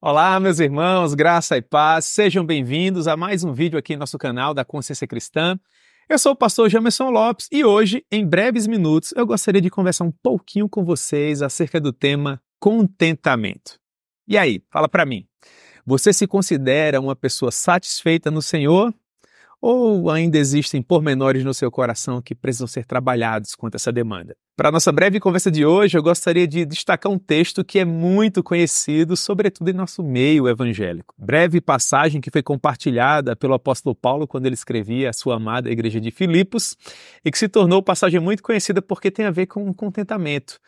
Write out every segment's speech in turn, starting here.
Olá, meus irmãos, graça e paz, sejam bem-vindos a mais um vídeo aqui no nosso canal da Consciência Cristã. Eu sou o pastor Jamerson Lopes e hoje, em breves minutos, eu gostaria de conversar um pouquinho com vocês acerca do tema contentamento. E aí, fala para mim, você se considera uma pessoa satisfeita no Senhor ou ainda existem pormenores no seu coração que precisam ser trabalhados quanto a essa demanda? Para a nossa breve conversa de hoje, eu gostaria de destacar um texto que é muito conhecido, sobretudo em nosso meio evangélico. Breve passagem que foi compartilhada pelo apóstolo Paulo quando ele escrevia a sua amada igreja de Filipos e que se tornou passagem muito conhecida porque tem a ver com contentamento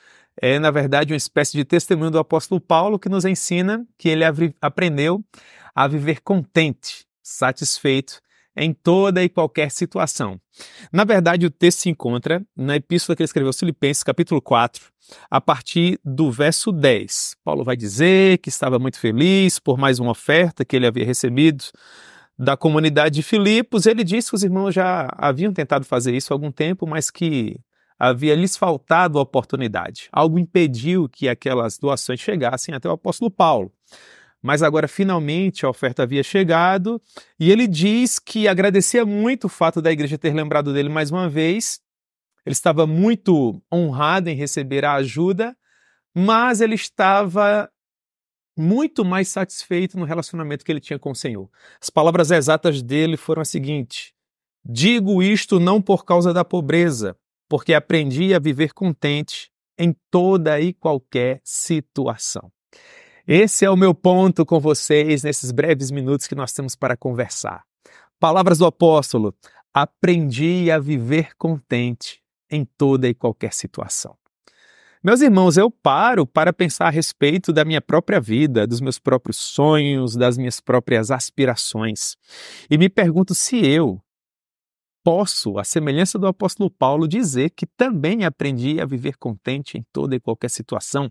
é, na verdade, uma espécie de testemunho do apóstolo Paulo que nos ensina que ele aprendeu a viver contente, satisfeito em toda e qualquer situação. Na verdade, o texto se encontra na epístola que ele escreveu a Filipenses, capítulo 4, a partir do verso 10. Paulo vai dizer que estava muito feliz por mais uma oferta que ele havia recebido da comunidade de Filipos. Ele disse que os irmãos já haviam tentado fazer isso há algum tempo, mas que havia lhes faltado a oportunidade. Algo impediu que aquelas doações chegassem até o apóstolo Paulo mas agora finalmente a oferta havia chegado, e ele diz que agradecia muito o fato da igreja ter lembrado dele mais uma vez. Ele estava muito honrado em receber a ajuda, mas ele estava muito mais satisfeito no relacionamento que ele tinha com o Senhor. As palavras exatas dele foram as seguintes: Digo isto não por causa da pobreza, porque aprendi a viver contente em toda e qualquer situação. Esse é o meu ponto com vocês nesses breves minutos que nós temos para conversar. Palavras do apóstolo: aprendi a viver contente em toda e qualquer situação. Meus irmãos, eu paro para pensar a respeito da minha própria vida, dos meus próprios sonhos, das minhas próprias aspirações e me pergunto se eu posso, à semelhança do apóstolo Paulo, dizer que também aprendi a viver contente em toda e qualquer situação,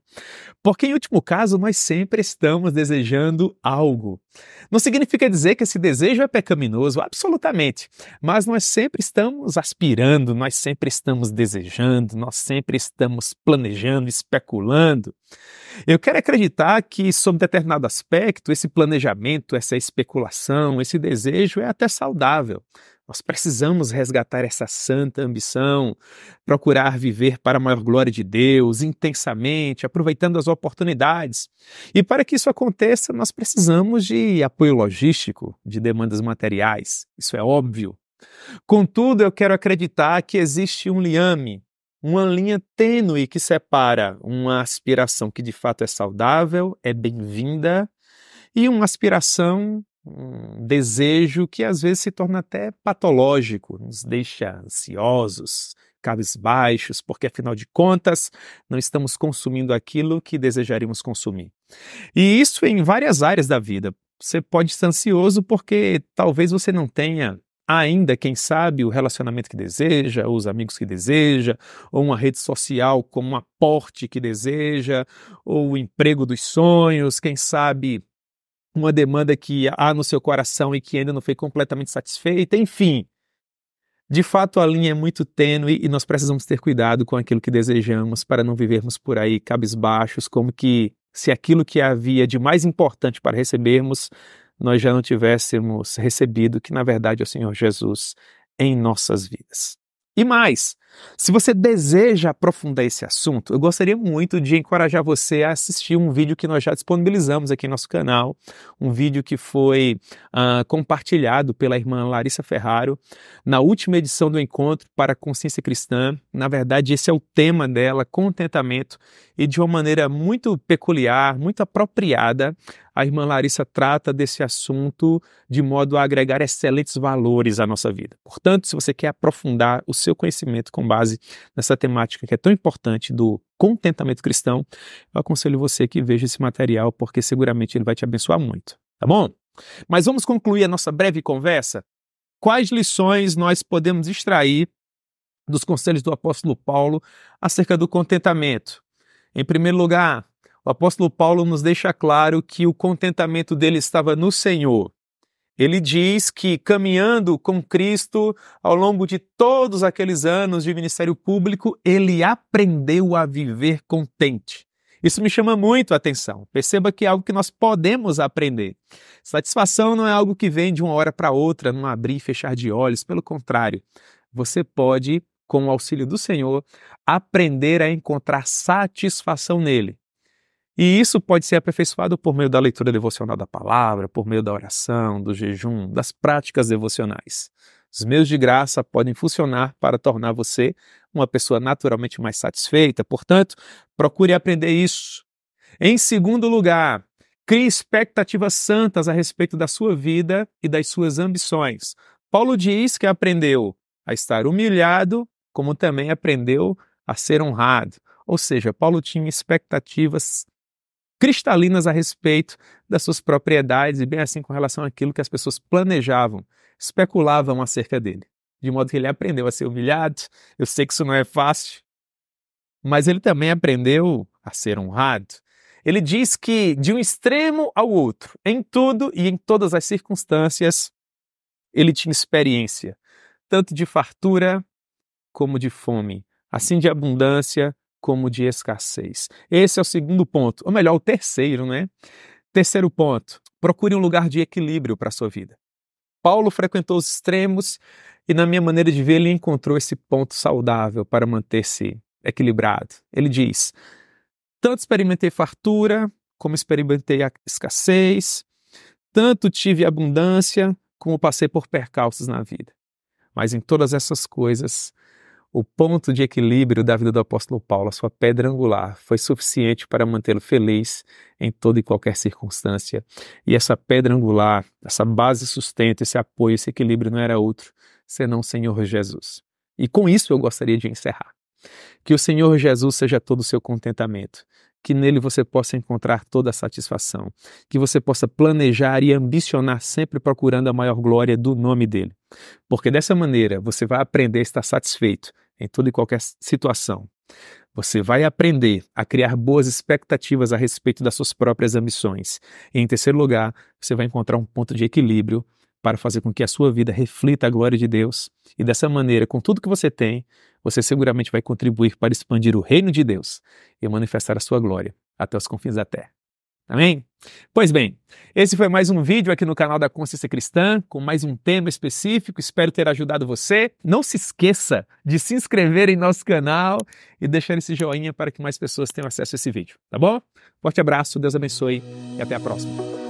porque, em último caso, nós sempre estamos desejando algo. Não significa dizer que esse desejo é pecaminoso, absolutamente, mas nós sempre estamos aspirando, nós sempre estamos desejando, nós sempre estamos planejando, especulando. Eu quero acreditar que, sob determinado aspecto, esse planejamento, essa especulação, esse desejo é até saudável. Nós precisamos resgatar essa santa ambição, procurar viver para a maior glória de Deus, intensamente, aproveitando as oportunidades. E para que isso aconteça, nós precisamos de apoio logístico, de demandas materiais. Isso é óbvio. Contudo, eu quero acreditar que existe um liame uma linha tênue que separa uma aspiração que de fato é saudável, é bem-vinda, e uma aspiração, um desejo que às vezes se torna até patológico, nos deixa ansiosos, cabisbaixos, porque afinal de contas não estamos consumindo aquilo que desejaríamos consumir. E isso em várias áreas da vida. Você pode estar ansioso porque talvez você não tenha ainda, quem sabe, o relacionamento que deseja, os amigos que deseja, ou uma rede social como um aporte que deseja, ou o emprego dos sonhos, quem sabe uma demanda que há no seu coração e que ainda não foi completamente satisfeita, enfim. De fato, a linha é muito tênue e nós precisamos ter cuidado com aquilo que desejamos para não vivermos por aí cabisbaixos, como que se aquilo que havia de mais importante para recebermos nós já não tivéssemos recebido, que na verdade é o Senhor Jesus em nossas vidas. E mais, se você deseja aprofundar esse assunto, eu gostaria muito de encorajar você a assistir um vídeo que nós já disponibilizamos aqui em nosso canal, um vídeo que foi uh, compartilhado pela irmã Larissa Ferraro na última edição do Encontro para a Consciência Cristã. Na verdade, esse é o tema dela, contentamento, e de uma maneira muito peculiar, muito apropriada, a irmã Larissa trata desse assunto de modo a agregar excelentes valores à nossa vida. Portanto, se você quer aprofundar o seu conhecimento com base nessa temática que é tão importante do contentamento cristão, eu aconselho você que veja esse material, porque seguramente ele vai te abençoar muito. Tá bom? Mas vamos concluir a nossa breve conversa. Quais lições nós podemos extrair dos conselhos do apóstolo Paulo acerca do contentamento? Em primeiro lugar, o apóstolo Paulo nos deixa claro que o contentamento dele estava no Senhor. Ele diz que caminhando com Cristo ao longo de todos aqueles anos de ministério público, ele aprendeu a viver contente. Isso me chama muito a atenção. Perceba que é algo que nós podemos aprender. Satisfação não é algo que vem de uma hora para outra, num abrir e fechar de olhos. Pelo contrário, você pode, com o auxílio do Senhor, aprender a encontrar satisfação nele. E isso pode ser aperfeiçoado por meio da leitura devocional da palavra, por meio da oração, do jejum, das práticas devocionais. Os meios de graça podem funcionar para tornar você uma pessoa naturalmente mais satisfeita, portanto, procure aprender isso. Em segundo lugar, crie expectativas santas a respeito da sua vida e das suas ambições. Paulo diz que aprendeu a estar humilhado, como também aprendeu a ser honrado. Ou seja, Paulo tinha expectativas cristalinas a respeito das suas propriedades e bem assim com relação àquilo que as pessoas planejavam, especulavam acerca dele. De modo que ele aprendeu a ser humilhado, eu sei que isso não é fácil, mas ele também aprendeu a ser honrado. Ele diz que de um extremo ao outro, em tudo e em todas as circunstâncias, ele tinha experiência, tanto de fartura como de fome, assim de abundância como de escassez. Esse é o segundo ponto, ou melhor, o terceiro, né? Terceiro ponto: procure um lugar de equilíbrio para a sua vida. Paulo frequentou os extremos e, na minha maneira de ver, ele encontrou esse ponto saudável para manter-se equilibrado. Ele diz: Tanto experimentei fartura, como experimentei a escassez, tanto tive abundância, como passei por percalços na vida. Mas em todas essas coisas o ponto de equilíbrio da vida do apóstolo Paulo, a sua pedra angular, foi suficiente para mantê-lo feliz em toda e qualquer circunstância. E essa pedra angular, essa base sustenta, esse apoio, esse equilíbrio não era outro senão o Senhor Jesus. E com isso eu gostaria de encerrar. Que o Senhor Jesus seja todo o seu contentamento, que nele você possa encontrar toda a satisfação, que você possa planejar e ambicionar sempre procurando a maior glória do nome dele. Porque dessa maneira você vai aprender a estar satisfeito em toda e qualquer situação. Você vai aprender a criar boas expectativas a respeito das suas próprias ambições. E, em terceiro lugar, você vai encontrar um ponto de equilíbrio para fazer com que a sua vida reflita a glória de Deus. E dessa maneira, com tudo que você tem, você seguramente vai contribuir para expandir o reino de Deus e manifestar a sua glória até os confins da terra. Amém? Pois bem, esse foi mais um vídeo aqui no canal da Consciência Cristã, com mais um tema específico. Espero ter ajudado você. Não se esqueça de se inscrever em nosso canal e deixar esse joinha para que mais pessoas tenham acesso a esse vídeo, tá bom? Forte abraço, Deus abençoe e até a próxima.